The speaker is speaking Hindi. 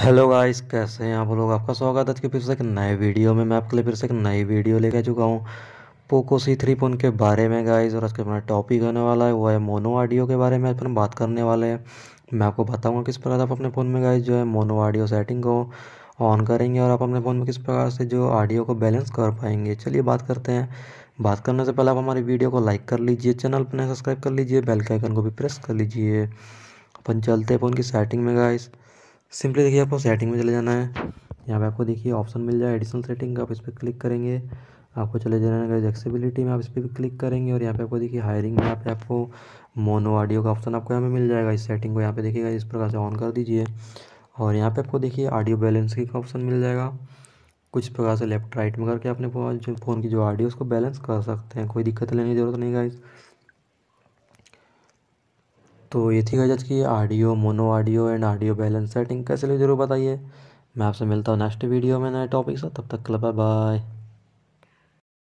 हेलो गाइस कैसे हैं आप लोग आपका स्वागत है आज के फिर से एक नए वीडियो में मैं आपके लिए फिर से एक नई वीडियो लेके चुका हूँ पोको सी थ्री फोन के बारे में गाइस और आज का मेरा टॉपिक होने वाला है वो है मोनो ऑडियो के बारे में आज अपन बात करने वाले हैं मैं आपको बताऊँगा किस प्रकार आप अपने फ़ोन में गाइज जो है मोनो ऑडियो सेटिंग को ऑन करेंगे और आप अपने फ़ोन में किस प्रकार से जो ऑडियो को बैलेंस कर पाएंगे चलिए बात करते हैं बात करने से पहले आप हमारी वीडियो को लाइक कर लीजिए चैनल अपने सब्सक्राइब कर लीजिए बेल के आइकन को भी प्रेस कर लीजिए अपन चलते हैं फ़ोन की सेटिंग में गाइज सिंपली देखिए आपको सेटिंग में चले जाना है यहाँ पे आपको देखिए ऑप्शन मिल जाए एडिशनल सेटिंग का आप इस पर क्लिक करेंगे आपको चले जाना है एक्सेबिलिटी में आप इस पर भी क्लिक करेंगे और यहाँ पे आपको देखिए हायरिंग में यहाँ पे आपको मोनो ऑडियो का ऑप्शन आपको यहाँ पे मिल जाएगा इस सेटिंग को यहाँ पे देखिएगा इस प्रकार से ऑन कर दीजिए और यहाँ पे आपको देखिए ऑडियो बैलेंसिंग का ऑप्शन मिल जाएगा कुछ प्रकार से लेफ्ट राइट में करके अपने जो फ़ोन की जो ऑडियो उसको बैलेंस कर सकते हैं कोई दिक्कत लेने की ज़रूरत नहीं गाइस तो ये थी गाइज आज की audio mono audio and audio balance setting कैसे लगी जरूर बताइए मैं आपसे मिलता हूँ नेक्स्ट वीडियो में नए टॉपिक से तब तक क्लब लिए बाय